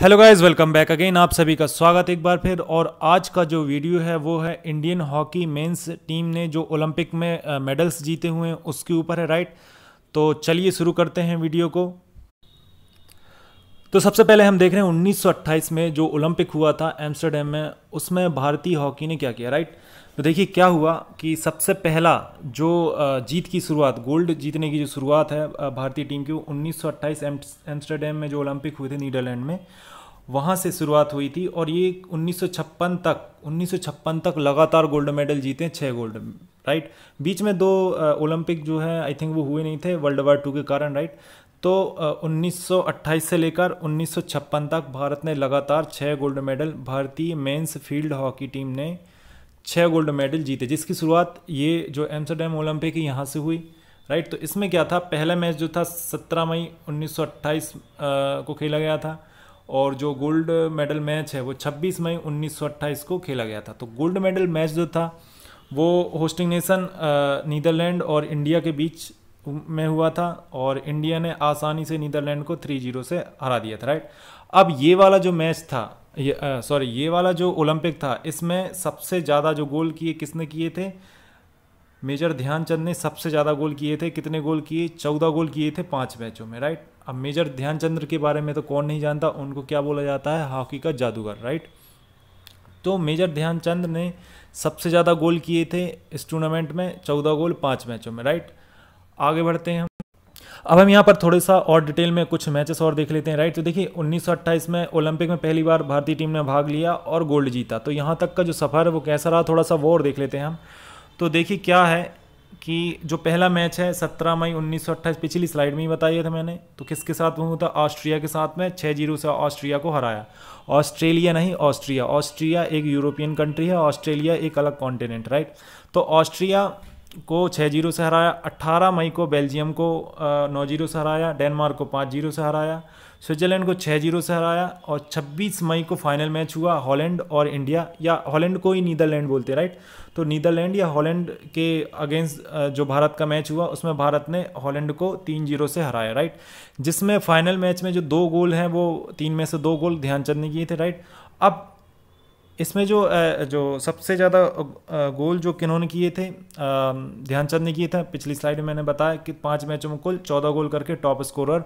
Hello guys welcome back again आप सभी का स्वागत एक बार फिर और आज का जो वीडियो है वो है इंडियन हॉकी मेंस टीम ने जो ओलंपिक में मेडल्स जीते हुए हैं उसके ऊपर है राइट तो चलिए शुरू करते हैं वीडियो को तो सबसे पहले हम देख रहे हैं 1928 में जो ओलंपिक हुआ था एम्स्टरडेम में उसमें भारतीय हॉकी ने क्या किया राइट तो देखिए क्या हुआ कि सबसे पहला जो जीत की शुरुआत गोल्ड जीतने की जो शुरुआत है भारतीय टीम की उन्नीस सौ एम्स्टरडेम में जो ओलंपिक हुए थे नीदरलैंड में वहाँ से शुरुआत हुई थी और ये 1956 तक 1956 तक लगातार गोल्ड मेडल जीते छः गोल्ड राइट बीच में दो ओलंपिक जो है आई थिंक वो हुए नहीं थे वर्ल्ड वार टू के कारण राइट तो उन्नीस से लेकर उन्नीस तक भारत ने लगातार छः गोल्ड मेडल भारतीय मेंस फील्ड हॉकी टीम ने छः गोल्ड मेडल जीते जिसकी शुरुआत ये जो एम्स्टरडेम ओलंपिक यहाँ से हुई राइट तो इसमें क्या था पहला मैच जो था 17 मई 1928 को खेला गया था और जो गोल्ड मेडल मैच है वो 26 मई 1928 को खेला गया था तो गोल्ड मेडल मैच जो था वो होस्टिंग नेशन नीदरलैंड और इंडिया के बीच में हुआ था और इंडिया ने आसानी से नीदरलैंड को थ्री जीरो से हरा दिया था राइट अब ये वाला जो मैच था ये सॉरी ये वाला जो ओलंपिक था इसमें सबसे ज़्यादा जो गोल किए किसने किए थे मेजर ध्यानचंद ने सबसे ज़्यादा गोल किए थे कितने गोल किए चौदह गोल किए थे पाँच मैचों में राइट अब मेजर ध्यानचंद के बारे में तो कौन नहीं जानता उनको क्या बोला जाता है हॉकी का जादूगर राइट तो मेजर ध्यानचंद ने सबसे ज़्यादा गोल किए थे इस टूर्नामेंट में चौदह गोल पाँच मैचों में राइट आगे बढ़ते हैं हम अब हम यहाँ पर थोड़ा सा और डिटेल में कुछ मैचेस और देख लेते हैं राइट तो देखिए उन्नीस में ओलंपिक में पहली बार भारतीय टीम ने भाग लिया और गोल्ड जीता तो यहाँ तक का जो सफ़र है वो कैसा रहा थोड़ा सा वो और देख लेते हैं हम तो देखिए क्या है कि जो पहला मैच है 17 मई 1928 पिछली स्लाइड में ही बताया था मैंने तो किसके साथ हुआ था ऑस्ट्रिया के साथ में छः जीरो से ऑस्ट्रिया को हराया ऑस्ट्रेलिया नहीं ऑस्ट्रिया ऑस्ट्रिया एक यूरोपियन कंट्री है ऑस्ट्रेलिया एक अलग कॉन्टिनेंट राइट तो ऑस्ट्रिया को छः जीरो से हराया अट्ठारह मई को बेल्जियम को नौ जीरो से हराया डेनमार्क को पाँच जीरो से हराया स्विट्जरलैंड को छः जीरो से हराया और छब्बीस मई को फाइनल मैच हुआ हॉलैंड और इंडिया या हॉलैंड को ही नीदरलैंड बोलते राइट तो नीदरलैंड या हॉलैंड के अगेंस्ट जो भारत का मैच हुआ उसमें भारत ने हॉलैंड को तीन जीरो से हराया राइट जिसमें फाइनल मैच में जो दो गोल हैं वो तीन में से दो गोल ध्यानचंद ने किए थे राइट अब इसमें जो जो सबसे ज़्यादा गोल जो किन्होंने किए थे ध्यानचंद ने किए थे पिछली स्लाइड में मैंने बताया कि पांच मैचों में कुल चौदह गोल करके टॉप स्कोरर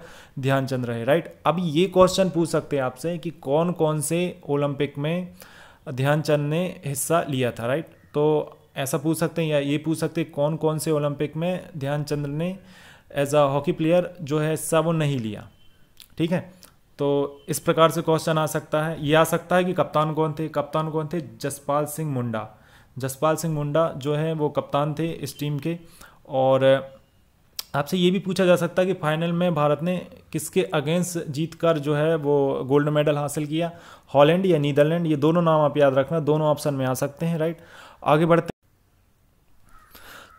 ध्यानचंद रहे राइट अब ये क्वेश्चन पूछ सकते हैं आपसे कि कौन कौन से ओलंपिक में ध्यानचंद ने हिस्सा लिया था राइट तो ऐसा पूछ सकते हैं या ये पूछ सकते हैं कौन कौन से ओलंपिक में ध्यानचंद ने एज अ हॉकी प्लेयर जो है हिस्सा वो नहीं लिया ठीक है तो इस प्रकार से क्वेश्चन आ सकता है ये आ सकता है कि कप्तान कौन थे कप्तान कौन थे जसपाल सिंह मुंडा जसपाल सिंह मुंडा जो है वो कप्तान थे इस टीम के और आपसे ये भी पूछा जा सकता है कि फाइनल में भारत ने किसके अगेंस्ट जीत कर जो है वो गोल्ड मेडल हासिल किया हॉलैंड या नीदरलैंड ये दोनों नाम आप याद रखना दोनों ऑप्शन में आ सकते हैं राइट आगे बढ़ते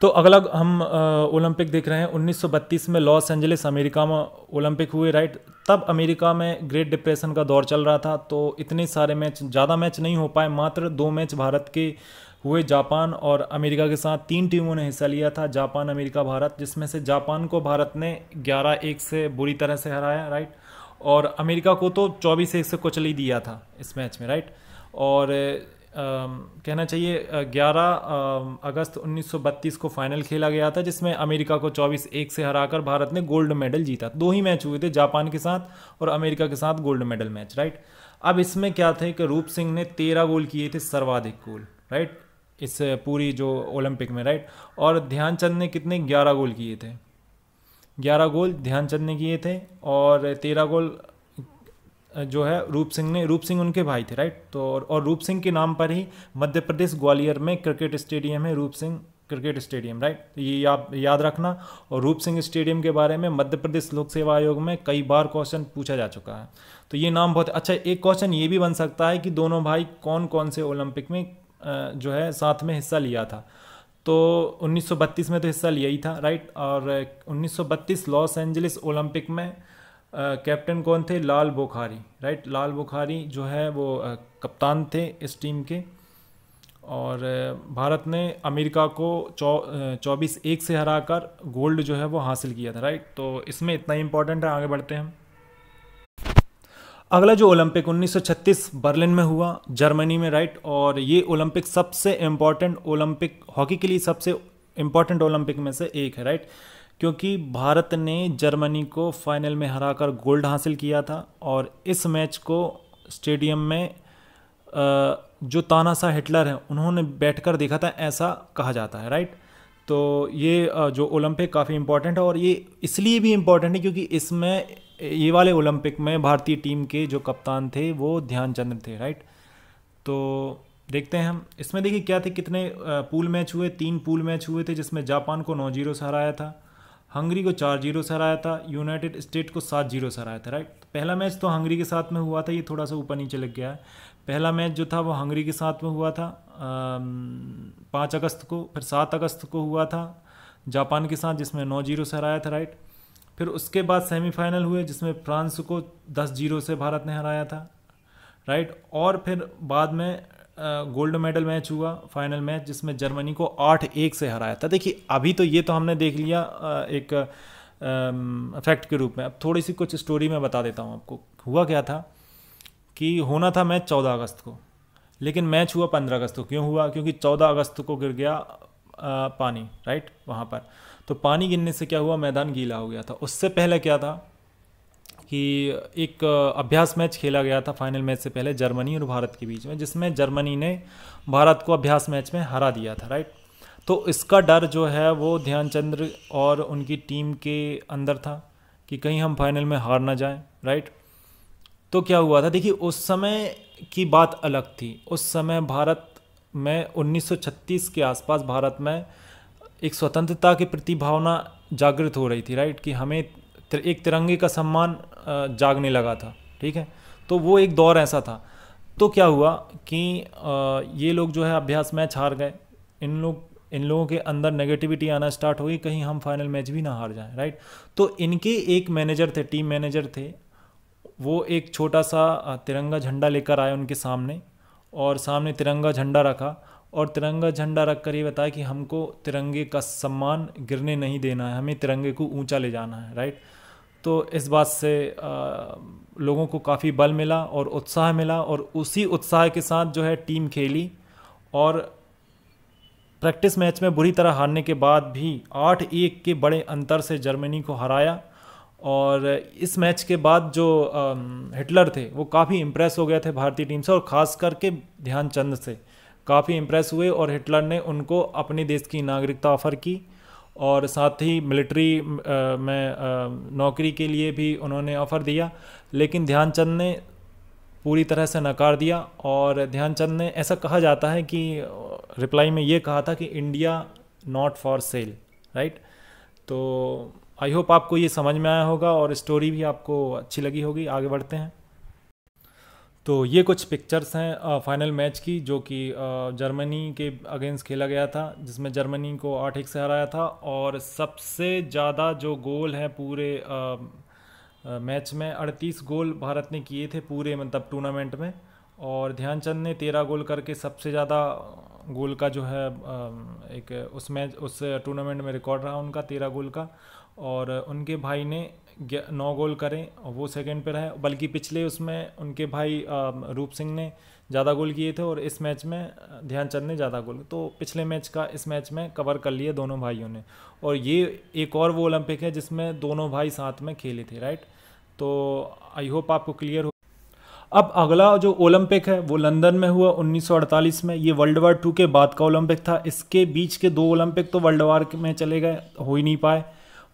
तो अगला हम ओलंपिक देख रहे हैं 1932 में लॉस एंजलिस अमेरिका में ओलंपिक हुए राइट तब अमेरिका में ग्रेट डिप्रेशन का दौर चल रहा था तो इतने सारे मैच ज़्यादा मैच नहीं हो पाए मात्र दो मैच भारत के हुए जापान और अमेरिका के साथ तीन टीमों ने हिस्सा लिया था जापान अमेरिका भारत जिसमें से जापान को भारत ने ग्यारह एक से बुरी तरह से हराया राइट और अमेरिका को तो चौबीस एक से कुचल ही दिया था इस मैच में राइट और कहना चाहिए 11 अगस्त 1932 को फाइनल खेला गया था जिसमें अमेरिका को 24 एक से हराकर भारत ने गोल्ड मेडल जीता दो ही मैच हुए थे जापान के साथ और अमेरिका के साथ गोल्ड मेडल मैच राइट अब इसमें क्या थे कि रूप सिंह ने तेरह गोल किए थे सर्वाधिक गोल राइट इस पूरी जो ओलंपिक में राइट और ध्यानचंद ने कितने ग्यारह गोल किए थे ग्यारह गोल ध्यानचंद ने किए थे और तेरह गोल जो है रूप सिंह ने रूप सिंह उनके भाई थे राइट तो और रूप सिंह के नाम पर ही मध्य प्रदेश ग्वालियर में क्रिकेट स्टेडियम है रूप सिंह क्रिकेट स्टेडियम राइट तो ये आप याद रखना और रूप सिंह स्टेडियम के बारे में मध्य प्रदेश लोक सेवा आयोग में कई बार क्वेश्चन पूछा जा चुका है तो ये नाम बहुत अच्छा एक क्वेश्चन ये भी बन सकता है कि दोनों भाई कौन कौन से ओलंपिक में जो है साथ में हिस्सा लिया था तो 1932 में तो हिस्सा लिया ही था राइट और 1932 लॉस एंजलिस ओलंपिक में कैप्टन कौन थे लाल बुखारी राइट लाल बुखारी जो है वो कप्तान थे इस टीम के और भारत ने अमेरिका को चौ चौबीस एक से हराकर गोल्ड जो है वो हासिल किया था राइट तो इसमें इतना ही इम्पोर्टेंट है आगे बढ़ते हैं हम अगला जो ओलंपिक 1936 बर्लिन में हुआ जर्मनी में राइट और ये ओलंपिक सबसे इम्पोर्टेंट ओलंपिक हॉकी के लिए सबसे इम्पॉर्टेंट ओलंपिक में से एक है राइट क्योंकि भारत ने जर्मनी को फाइनल में हराकर गोल्ड हासिल किया था और इस मैच को स्टेडियम में जो तानासा हिटलर हैं उन्होंने बैठकर देखा था ऐसा कहा जाता है राइट तो ये जो ओलंपिक काफ़ी इम्पोर्टेंट है और ये इसलिए भी इम्पोर्टेंट है क्योंकि इसमें ये वाले ओलंपिक में भारतीय टीम के जो कप्तान थे वो ध्यानचंद थे राइट तो देखते हैं हम इसमें देखिए क्या थे कितने पूल मैच हुए तीन पूल मैच हुए थे जिसमें जापान को नौ जीरो से हराया था हंगरी को चार जीरो से हराया था यूनाइटेड स्टेट को सात जीरो से हराया था राइट तो पहला मैच तो हंगरी के साथ में हुआ था ये थोड़ा सा ऊपर नीचे लग गया है पहला मैच जो था वो हंगरी के साथ में हुआ था पाँच अगस्त को फिर सात अगस्त को हुआ था जापान के साथ जिसमें नौ जीरो से हराया था राइट फिर उसके बाद सेमीफाइनल हुए जिसमें फ्रांस को दस जीरो से भारत ने हराया था राइट और फिर बाद में गोल्ड मेडल मैच हुआ फाइनल मैच जिसमें जर्मनी को आठ एक से हराया था देखिए अभी तो ये तो हमने देख लिया एक फैक्ट के रूप में अब थोड़ी सी कुछ स्टोरी मैं बता देता हूँ आपको हुआ क्या था कि होना था मैच चौदह अगस्त को लेकिन मैच हुआ पंद्रह अगस्त को क्यों हुआ क्योंकि चौदह अगस्त को गिर गया पानी राइट वहाँ पर तो पानी गिरने से क्या हुआ मैदान गीला हो गया था उससे पहले क्या था कि एक अभ्यास मैच खेला गया था फाइनल मैच से पहले जर्मनी और भारत के बीच में जिसमें जर्मनी ने भारत को अभ्यास मैच में हरा दिया था राइट तो इसका डर जो है वो ध्यानचंद्र और उनकी टीम के अंदर था कि कहीं हम फाइनल में हार ना जाएं राइट तो क्या हुआ था देखिए उस समय की बात अलग थी उस समय भारत में 1936 के आसपास भारत में एक स्वतंत्रता के प्रति भावना जागृत हो रही थी राइट कि हमें एक तिरंगे का सम्मान जागने लगा था ठीक है तो वो एक दौर ऐसा था तो क्या हुआ कि ये लोग जो है अभ्यास मैच हार गए इन लोग इन लोगों के अंदर नेगेटिविटी आना स्टार्ट होगी कहीं हम फाइनल मैच भी ना हार जाएं राइट तो इनके एक मैनेजर थे टीम मैनेजर थे वो एक छोटा सा तिरंगा झंडा लेकर आए उनके सामने और सामने तिरंगा झंडा रखा और तिरंगा झंडा रख कर ये बताया कि हमको तिरंगे का सम्मान गिरने नहीं देना है हमें तिरंगे को ऊंचा ले जाना है राइट तो इस बात से आ, लोगों को काफ़ी बल मिला और उत्साह मिला और उसी उत्साह के साथ जो है टीम खेली और प्रैक्टिस मैच में बुरी तरह हारने के बाद भी आठ एक के बड़े अंतर से जर्मनी को हराया और इस मैच के बाद जो आ, हिटलर थे वो काफ़ी इम्प्रेस हो गए थे भारतीय टीम से और ख़ास करके ध्यानचंद से काफ़ी इम्प्रेस हुए और हिटलर ने उनको अपने देश की नागरिकता ऑफ़र की और साथ ही मिलिट्री में नौकरी के लिए भी उन्होंने ऑफ़र दिया लेकिन ध्यानचंद ने पूरी तरह से नकार दिया और ध्यानचंद ने ऐसा कहा जाता है कि रिप्लाई में ये कहा था कि India not for sale right तो आई होप आपको ये समझ में आया होगा और स्टोरी भी आपको अच्छी लगी होगी आगे बढ़ते हैं तो ये कुछ पिक्चर्स हैं फाइनल मैच की जो कि जर्मनी के अगेंस्ट खेला गया था जिसमें जर्मनी को आठ एक से हराया था और सबसे ज़्यादा जो गोल हैं पूरे आ, आ, मैच में अड़तीस गोल भारत ने किए थे पूरे मतलब टूर्नामेंट में और ध्यानचंद ने तेरह गोल करके सबसे ज़्यादा गोल का जो है एक उस मैच उस टूर्नामेंट में रिकॉर्ड रहा उनका तेरह गोल का और उनके भाई ने नौ गोल करें और वो सेकंड पर रहे बल्कि पिछले उसमें उनके भाई रूप सिंह ने ज़्यादा गोल किए थे और इस मैच में ध्यानचंद ने ज़्यादा गोल तो पिछले मैच का इस मैच में कवर कर लिया दोनों भाइयों ने और ये एक और वो ओलंपिक है जिसमें दोनों भाई साथ में खेले थे राइट तो आई होप आपको क्लियर हो अब अगला जो ओलंपिक है वो लंदन में हुआ 1948 में ये वर्ल्ड वार टू के बाद का ओलंपिक था इसके बीच के दो ओलंपिक तो वर्ल्ड वार में चले गए हो ही नहीं पाए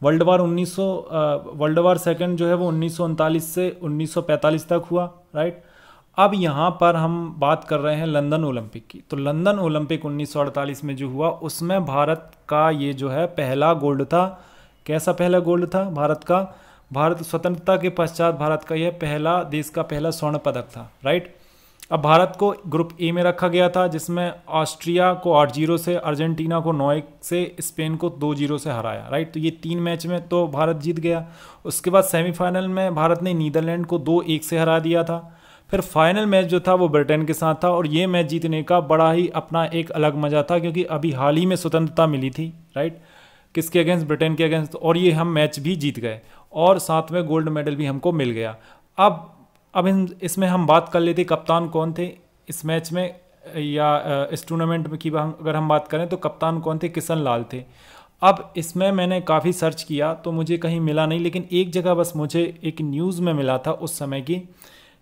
world war 1900 world war second जो है वो उन्नीस से उन्नीस तक हुआ राइट अब यहाँ पर हम बात कर रहे हैं लंदन ओलंपिक की तो लंदन ओलंपिक 1948 में जो हुआ उसमें भारत का ये जो है पहला गोल्ड था कैसा पहला गोल्ड था भारत का भारत स्वतंत्रता के पश्चात भारत का यह पहला देश का पहला स्वर्ण पदक था राइट अब भारत को ग्रुप ए में रखा गया था जिसमें ऑस्ट्रिया को आठ जीरो से अर्जेंटीना को नौ एक से स्पेन को दो जीरो से हराया राइट तो ये तीन मैच में तो भारत जीत गया उसके बाद सेमीफाइनल में भारत ने नीदरलैंड को दो एक से हरा दिया था फिर फाइनल मैच जो था वो ब्रिटेन के साथ था और ये मैच जीतने का बड़ा ही अपना एक अलग मज़ा था क्योंकि अभी हाल ही में स्वतंत्रता मिली थी राइट किसके अगेंस्ट ब्रिटेन के अगेंस्ट और ये हम मैच भी जीत गए और साथ में गोल्ड मेडल भी हमको मिल गया अब अब इन इसमें हम बात कर लेते कप्तान कौन थे इस मैच में या इस टूर्नामेंट में की अगर हम बात करें तो कप्तान कौन थे किशन लाल थे अब इसमें मैंने काफ़ी सर्च किया तो मुझे कहीं मिला नहीं लेकिन एक जगह बस मुझे एक न्यूज़ में मिला था उस समय की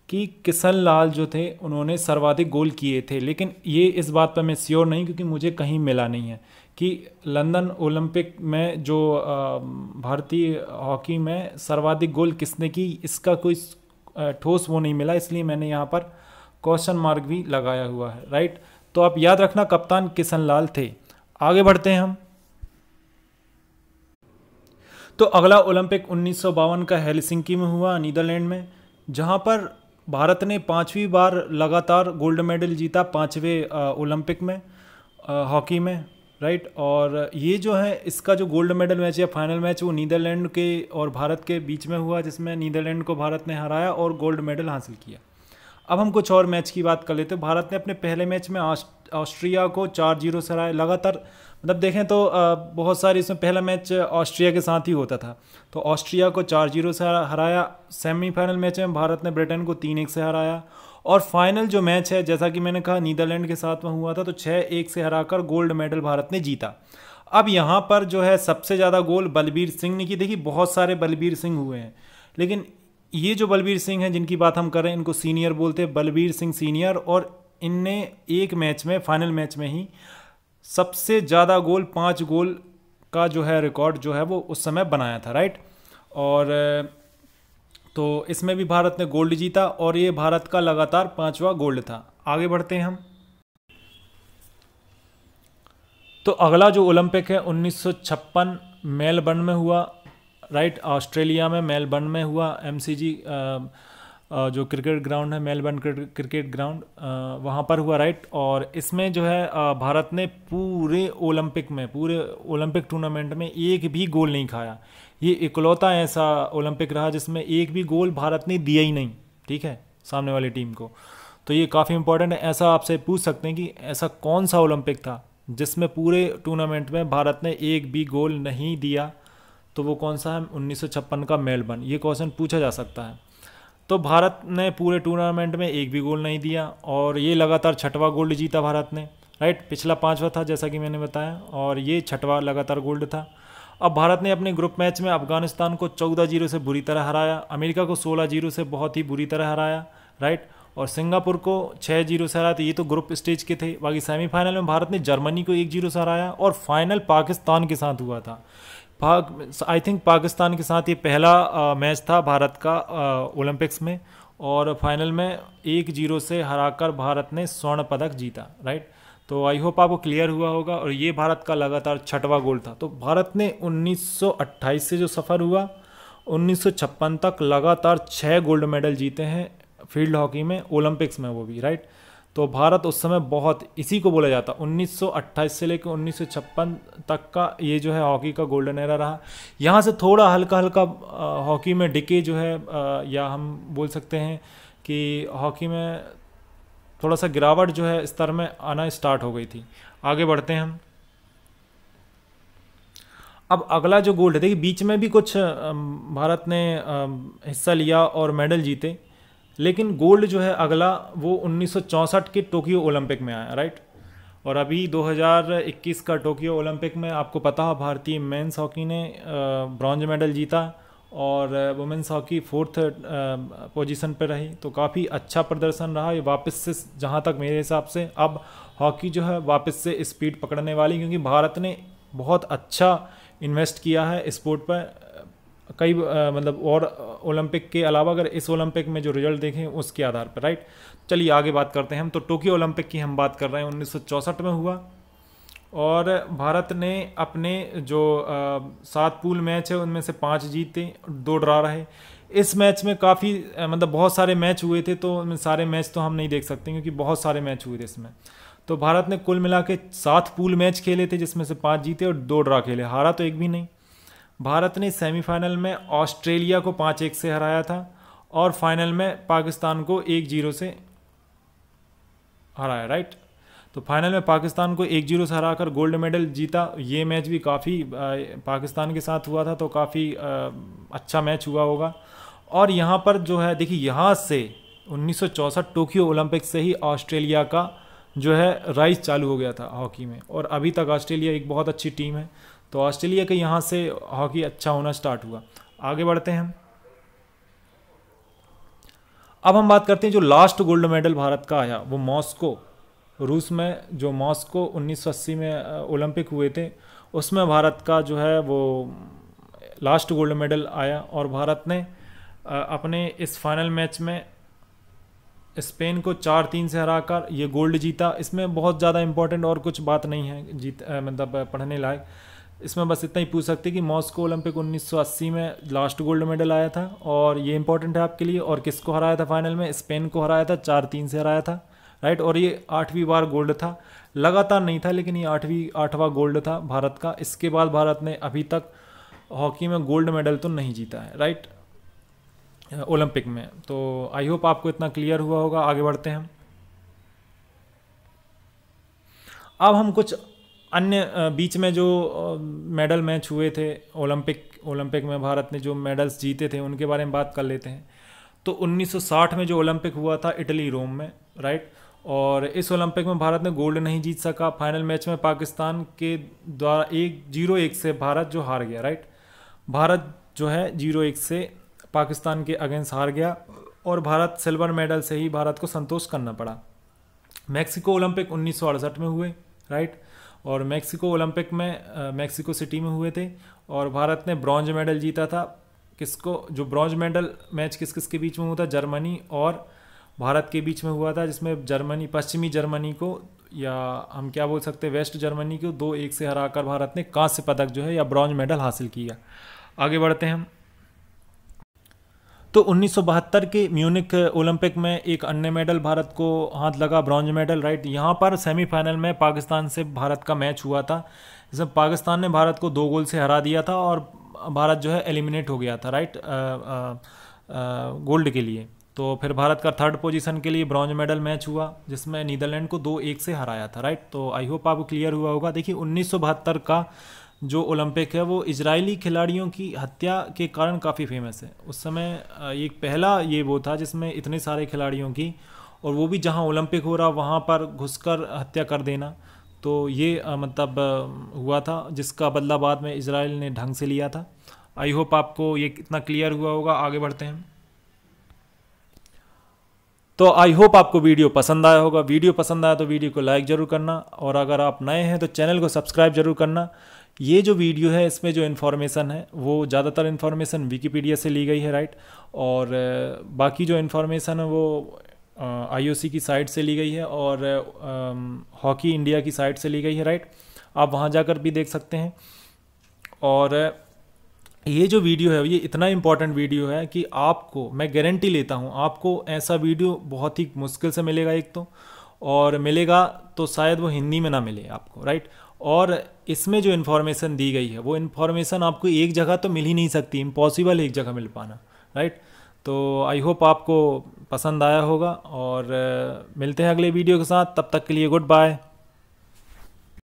कि किशन लाल जो थे उन्होंने सर्वाधिक गोल किए थे लेकिन ये इस बात पर मैं श्योर नहीं क्योंकि मुझे कहीं मिला नहीं है कि लंदन ओलंपिक में जो भारतीय हॉकी में सर्वाधिक गोल किसने की इसका कोई ठोस वो नहीं मिला इसलिए मैंने यहाँ पर क्वेश्चन मार्क भी लगाया हुआ है राइट तो आप याद रखना कप्तान किशन लाल थे आगे बढ़ते हैं हम तो अगला ओलंपिक उन्नीस का हेलसिंकी में हुआ नीदरलैंड में जहाँ पर भारत ने पाँचवीं बार लगातार गोल्ड मेडल जीता पाँचवें ओलंपिक में हॉकी में राइट right? और ये जो है इसका जो गोल्ड मेडल मैच या फाइनल मैच वो नीदरलैंड के और भारत के बीच में हुआ जिसमें नीदरलैंड को भारत ने हराया और गोल्ड मेडल हासिल किया अब हम कुछ और मैच की बात कर लेते हैं भारत ने अपने पहले मैच में ऑस्ट्रिया को चार जीरो से हराया लगातार मतलब देखें तो बहुत सारी इसमें पहला मैच ऑस्ट्रिया के साथ ही होता था तो ऑस्ट्रिया को चार जीरो से हराया सेमीफाइनल मैच में भारत ने ब्रिटेन को तीन एक से हराया और फाइनल जो मैच है जैसा कि मैंने कहा नीदरलैंड के साथ में हुआ था तो छः एक से हराकर गोल्ड मेडल भारत ने जीता अब यहाँ पर जो है सबसे ज़्यादा गोल बलबीर सिंह ने की देखिए बहुत सारे बलबीर सिंह हुए हैं लेकिन ये जो बलबीर सिंह हैं जिनकी बात हम कर रहे हैं इनको सीनियर बोलते हैं बलबीर सिंह सीनियर और इनने एक मैच में फाइनल मैच में ही सबसे ज़्यादा गोल पाँच गोल का जो है रिकॉर्ड जो है वो उस समय बनाया था राइट और तो इसमें भी भारत ने गोल्ड जीता और ये भारत का लगातार पांचवा गोल्ड था आगे बढ़ते हैं हम तो अगला जो ओलंपिक है 1956 मेलबर्न में हुआ राइट ऑस्ट्रेलिया में मेलबर्न में हुआ एमसीजी जो क्रिकेट ग्राउंड है मेलबर्न क्रिकेट ग्राउंड वहाँ पर हुआ राइट और इसमें जो है भारत ने पूरे ओलंपिक में पूरे ओलंपिक टूर्नामेंट में एक भी गोल नहीं खाया ये इकलौता ऐसा ओलंपिक रहा जिसमें एक भी गोल भारत ने दिया ही नहीं ठीक है सामने वाली टीम को तो ये काफ़ी इंपॉर्टेंट है ऐसा आपसे पूछ सकते हैं कि ऐसा कौन सा ओलंपिक था जिसमें पूरे टूर्नामेंट में भारत ने एक भी गोल नहीं दिया तो वो कौन सा है उन्नीस का मेलबर्न ये क्वेश्चन पूछा जा सकता है तो भारत ने पूरे टूर्नामेंट में एक भी गोल नहीं दिया और ये लगातार छठवा गोल्ड जीता भारत ने राइट पिछला पाँचवा था जैसा कि मैंने बताया और ये छठवा लगातार गोल्ड था अब भारत ने अपने ग्रुप मैच में अफगानिस्तान को चौदह जीरो से बुरी तरह हराया अमेरिका को सोलह जीरो से बहुत ही बुरी तरह हराया राइट और सिंगापुर को छः जीरो से हराया तो ये तो ग्रुप स्टेज के थे बाकी सेमीफाइनल में भारत ने जर्मनी को एक जीरो से हराया और फाइनल पाकिस्तान के साथ हुआ था आई थिंक पाकिस्तान के साथ ये पहला मैच था भारत का ओलंपिक्स में और फाइनल में एक जीरो से हराकर भारत ने स्वर्ण पदक जीता राइट तो आई होप आपको क्लियर हुआ होगा और ये भारत का लगातार छठवा गोल था तो भारत ने 1928 से जो सफ़र हुआ 1956 तक लगातार छः गोल्ड मेडल जीते हैं फील्ड हॉकी में ओलंपिक्स में वो भी राइट तो भारत उस समय बहुत इसी को बोला जाता 1928 से लेकर उन्नीस तक का ये जो है हॉकी का गोल्डन एरा रहा यहाँ से थोड़ा हल्का हल्का हॉकी में डिके जो है आ, या हम बोल सकते हैं कि हॉकी में थोड़ा सा गिरावट जो है स्तर में आना स्टार्ट हो गई थी आगे बढ़ते हैं हम अब अगला जो गोल्ड है देखिए बीच में भी कुछ भारत ने हिस्सा लिया और मेडल जीते लेकिन गोल्ड जो है अगला वो 1964 के टोक्यो ओलंपिक में आया राइट और अभी 2021 का टोक्यो ओलंपिक में आपको पता भारतीय मेंस हॉकी ने ब्रॉन्ज मेडल जीता और वुमेंस हॉकी फोर्थ पोजीशन पर रही तो काफ़ी अच्छा प्रदर्शन रहा ये वापस से जहाँ तक मेरे हिसाब से अब हॉकी जो है वापस से स्पीड पकड़ने वाली क्योंकि भारत ने बहुत अच्छा इन्वेस्ट किया है स्पोर्ट पर कई मतलब और ओलंपिक के अलावा अगर इस ओलंपिक में जो रिजल्ट देखें उसके आधार पर राइट चलिए आगे बात करते हैं हम तो टोक्यो ओलंपिक की हम बात कर रहे हैं उन्नीस में हुआ और भारत ने अपने जो सात पूल मैच है उनमें से पाँच जीते दो ड्रा रहे इस मैच में काफ़ी मतलब बहुत सारे मैच हुए थे तो सारे मैच तो हम नहीं देख सकते क्योंकि बहुत सारे मैच हुए थे इसमें तो भारत ने कुल मिला के सात पूल मैच खेले थे जिसमें से पाँच जीते और दो ड्रा खेले हारा तो एक भी नहीं भारत ने सेमीफाइनल में ऑस्ट्रेलिया को पाँच एक से हराया था और फाइनल में पाकिस्तान को एक जीरो से हराया राइट तो फाइनल में पाकिस्तान को एक जीरो से हरा कर गोल्ड मेडल जीता ये मैच भी काफ़ी पाकिस्तान के साथ हुआ था तो काफ़ी अच्छा मैच हुआ होगा और यहाँ पर जो है देखिए यहाँ से 1964 टोक्यो ओलंपिक से ही ऑस्ट्रेलिया का जो है राइज चालू हो गया था हॉकी में और अभी तक ऑस्ट्रेलिया एक बहुत अच्छी टीम है तो ऑस्ट्रेलिया के यहाँ से हॉकी अच्छा होना स्टार्ट हुआ आगे बढ़ते हैं अब हम बात करते हैं जो लास्ट गोल्ड मेडल भारत का आया वो मॉस्को रूस में जो मॉस्को 1980 में ओलंपिक हुए थे उसमें भारत का जो है वो लास्ट गोल्ड मेडल आया और भारत ने अपने इस फाइनल मैच में स्पेन को चार तीन से हरा कर ये गोल्ड जीता इसमें बहुत ज़्यादा इम्पोर्टेंट और कुछ बात नहीं है जीत मतलब पढ़ने लायक इसमें बस इतना ही पूछ सकते कि मॉस्को ओलंपिक 1980 में लास्ट गोल्ड मेडल आया था और ये इंपॉर्टेंट है आपके लिए और किसको हराया था फाइनल में स्पेन को हराया था चार तीन से हराया था राइट और ये आठवीं बार गोल्ड था लगातार नहीं था लेकिन ये आठवीं आठवां गोल्ड था भारत का इसके बाद भारत ने अभी तक हॉकी में गोल्ड मेडल तो नहीं जीता है राइट ओलंपिक में तो आई होप आपको इतना क्लियर हुआ होगा आगे बढ़ते हैं अब हम कुछ अन्य बीच में जो मेडल मैच हुए थे ओलंपिक ओलंपिक में भारत ने जो मेडल्स जीते थे उनके बारे में बात कर लेते हैं तो 1960 में जो ओलंपिक हुआ था इटली रोम में राइट और इस ओलंपिक में भारत ने गोल्ड नहीं जीत सका फाइनल मैच में पाकिस्तान के द्वारा एक जीरो एक से भारत जो हार गया राइट भारत जो है जीरो एक से पाकिस्तान के अगेंस्ट हार गया और भारत सिल्वर मेडल से ही भारत को संतोष करना पड़ा मैक्सिको ओलंपिक उन्नीस में हुए राइट और मैक्सिको ओलंपिक में मैक्सिको सिटी में हुए थे और भारत ने ब्रॉन्ज मेडल जीता था किसको जो ब्रॉन्ज मेडल मैच किस किस के बीच में हुआ था जर्मनी और भारत के बीच में हुआ था जिसमें जर्मनी पश्चिमी जर्मनी को या हम क्या बोल सकते हैं वेस्ट जर्मनी को दो एक से हराकर भारत ने कांस्य पदक जो है या ब्रॉन्ज मेडल हासिल किया आगे बढ़ते हैं हम तो उन्नीस के म्यूनिक ओलंपिक में एक अन्य मेडल भारत को हाथ लगा ब्रॉन्ज मेडल राइट यहाँ पर सेमीफाइनल में पाकिस्तान से भारत का मैच हुआ था जिसमें पाकिस्तान ने भारत को दो गोल से हरा दिया था और भारत जो है एलिमिनेट हो गया था राइट आ, आ, आ, गोल्ड के लिए तो फिर भारत का थर्ड पोजीशन के लिए ब्रॉन्ज मेडल मैच हुआ जिसमें नीदरलैंड को दो एक से हराया था राइट तो आई होप आपको क्लियर हुआ होगा देखिए उन्नीस का जो ओलंपिक है वो इजरायली खिलाड़ियों की हत्या के कारण काफ़ी फेमस है उस समय एक पहला ये वो था जिसमें इतने सारे खिलाड़ियों की और वो भी जहाँ ओलंपिक हो रहा वहाँ पर घुसकर हत्या कर देना तो ये मतलब हुआ था जिसका बदला बाद में इसराइल ने ढंग से लिया था आई होप आपको ये कितना क्लियर हुआ होगा आगे बढ़ते हैं तो आई होप आपको वीडियो पसंद आया होगा वीडियो पसंद आया तो वीडियो को लाइक ज़रूर करना और अगर आप नए हैं तो चैनल को सब्सक्राइब ज़रूर करना ये जो वीडियो है इसमें जो इन्फॉर्मेशन है वो ज़्यादातर इन्फॉर्मेशन विकीपीडिया से ली गई है राइट और बाकी जो इन्फॉर्मेशन है वो आईओसी की साइट से ली गई है और हॉकी इंडिया की साइट से ली गई है राइट आप वहाँ जाकर भी देख सकते हैं और ये जो वीडियो है ये इतना इम्पॉर्टेंट वीडियो है कि आपको मैं गारंटी लेता हूँ आपको ऐसा वीडियो बहुत ही मुश्किल से मिलेगा एक तो और मिलेगा तो शायद वो हिंदी में ना मिले आपको राइट और इसमें जो इन्फॉर्मेशन दी गई है वो इन्फॉर्मेशन आपको एक जगह तो मिल ही नहीं सकती इम्पॉसिबल एक जगह मिल पाना राइट तो आई होप आपको पसंद आया होगा और मिलते हैं अगले वीडियो के साथ तब तक के लिए गुड बाय